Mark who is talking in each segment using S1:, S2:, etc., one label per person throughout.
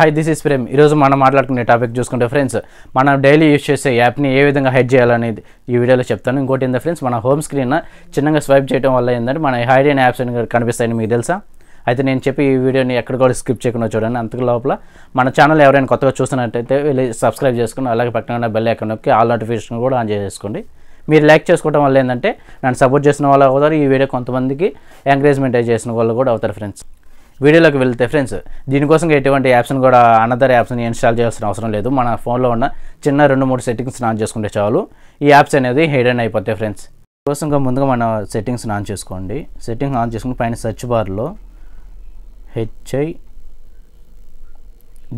S1: hi this is Prem ఈరోజు మనం మాట్లాడుకునే టాపిక్ చూసుకుంటే ఫ్రెండ్స్ మనం డైలీ యూస్ చేసే యాప్ని ఏ విధంగా హైడ్ చేయాలనేది ఈ వీడియోలో చెప్తాను ఇంకోటి ఏంటంటే ఫ్రెండ్స్ మన హోమ్ స్క్రీన్ చిన్నగా స్వైప్ చేయడం వల్ల ఏంటంటే మన హైడ్ అయిన యాప్స్ కనిపిస్తాయని మీకు తెలుసా అయితే నేను చెప్పి ఈ వీడియోని ఎక్కడ కూడా స్కిప్ చేయకుండా చూడండి అంతకు లోపల మన ఛానల్ ఎవరైనా కొత్తగా చూస్తున్నట్టయితే వెళ్ళి సబ్స్క్రైబ్ చేసుకుని అలాగే పక్కన బెల్ ఎక్కడ నొక్కి ఆల్ నోటిఫికేషన్ కూడా ఆన్ చేసుకోండి మీరు లైక్ చేసుకోవడం వల్ల ఏంటంటే నన్ను సపోర్ట్ చేసిన వాళ్ళు అవుతారు ఈ వీడియో కొంతమందికి ఎంకరేజ్మెంట్ చేసిన వాళ్ళు కూడా అవుతారు ఫ్రెండ్స్ వీడియోలోకి వెళ్తే ఫ్రెండ్స్ దీనికోసం ఎటువంటి యాప్స్ని కూడా అనదర్ యాప్స్ని ఇన్స్టాల్ చేయాల్సిన అవసరం లేదు మన ఫోన్లో ఉన్న చిన్న రెండు మూడు సెట్టింగ్స్ ఆన్ చేసుకుంటే చాలు ఈ యాప్స్ అనేది హైడెన్ అయిపోతాయి ఫ్రెండ్స్ దీనికోసం ముందుగా మన సెట్టింగ్స్ ఆన్ చేసుకోండి సెట్టింగ్ ఆన్ చేసుకుని పైన సెర్చ్ బార్లో హెచ్ఐ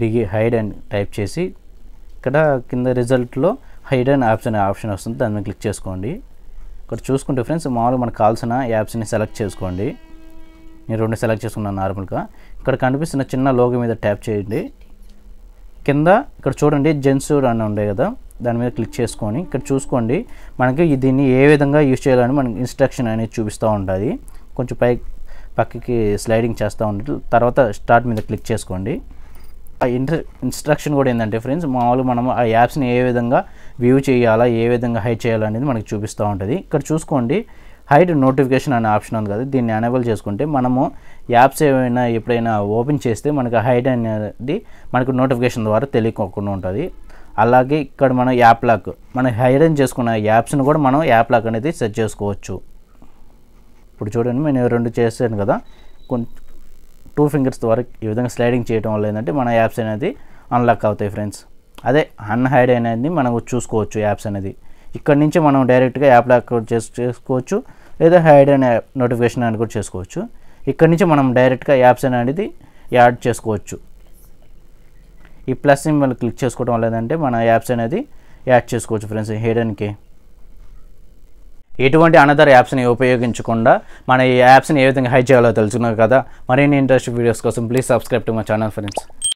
S1: డిగి హైడ్ అండ్ టైప్ చేసి ఇక్కడ కింద రిజల్ట్లో హైడ్ అండ్ యాప్స్ అనే ఆప్షన్ వస్తుంది దాన్ని క్లిక్ చేసుకోండి ఇక్కడ చూసుకుంటే ఫ్రెండ్స్ మామూలుగా మనకు కావాల్సిన యాప్స్ని సెలెక్ట్ చేసుకోండి నేను రెండు సెలెక్ట్ చేసుకున్నాను నార్మల్గా ఇక్కడ కనిపిస్తున్న చిన్న లోగో మీద ట్యాప్ చేయండి కింద ఇక్కడ చూడండి జెన్సూర్ అని ఉండే కదా దాని మీద క్లిక్ చేసుకొని ఇక్కడ చూసుకోండి మనకి దీన్ని ఏ విధంగా యూజ్ చేయాలని మనకి ఇన్స్ట్రక్షన్ అనేది చూపిస్తూ ఉంటుంది కొంచెం పై పక్కకి స్లైడింగ్ చేస్తూ ఉంటుంది తర్వాత స్టార్ట్ మీద క్లిక్ చేసుకోండి ఆ ఇంటర్ ఇన్స్ట్రక్షన్ కూడా ఏంటంటే ఫ్రెండ్స్ మామూలుగా మనం ఆ యాప్స్ని ఏ విధంగా వ్యూ చేయాలా ఏ విధంగా హైడ్ చేయాలనేది మనకి చూపిస్తూ ఉంటుంది ఇక్కడ చూసుకోండి హైడ్ నోటిఫికేషన్ అనే ఆప్షన్ ఉంది కదా దీన్ని ఎనేబుల్ చేసుకుంటే మనము యాప్స్ ఏమైనా ఎప్పుడైనా ఓపెన్ చేస్తే మనకు హైడ్ అనేది మనకు నోటిఫికేషన్ ద్వారా తెలియకోకుండా ఉంటుంది అలాగే ఇక్కడ మనం యాప్ లాక్ మనం హైడ్ అని చేసుకున్న యాప్స్ని కూడా మనం యాప్ లాక్ అనేది సెట్ చేసుకోవచ్చు ఇప్పుడు చూడండి నేను రెండు చేశాను కదా కొన్ని టూ ఫింగర్స్ ద్వారా ఈ విధంగా స్లైడింగ్ చేయడం వల్ల ఏంటంటే మన యాప్స్ అనేది అన్లాక్ అవుతాయి ఫ్రెండ్స్ అదే అన్హైడ్ అనేది మనం చూసుకోవచ్చు యాప్స్ అనేది ఇక్కడ నుంచి మనం డైరెక్ట్గా యాప్ లాక్ చేసుకోవచ్చు లేదా హైడ్ అండ్ యాప్ నోటిఫికేషన్ అని కూడా చేసుకోవచ్చు ఇక్కడ నుంచి మనం డైరెక్ట్గా యాప్స్ అనేది యాడ్ చేసుకోవచ్చు ఈ ప్లస్ సింబల్ క్లిక్ చేసుకోవడం వల్ల ఏంటంటే మన యాప్స్ అనేది యాడ్ చేసుకోవచ్చు ఫ్రెండ్స్ హెడన్కి ఎటువంటి అనదర్ యాప్స్ని ఉపయోగించకుండా మన ఈ యాప్స్ని ఏ విధంగా హై చేయాలో తెలుసుకున్నారు కదా మరిన్ని ఇంట్రెస్ట్ వీడియోస్ కోసం please subscribe to my channel friends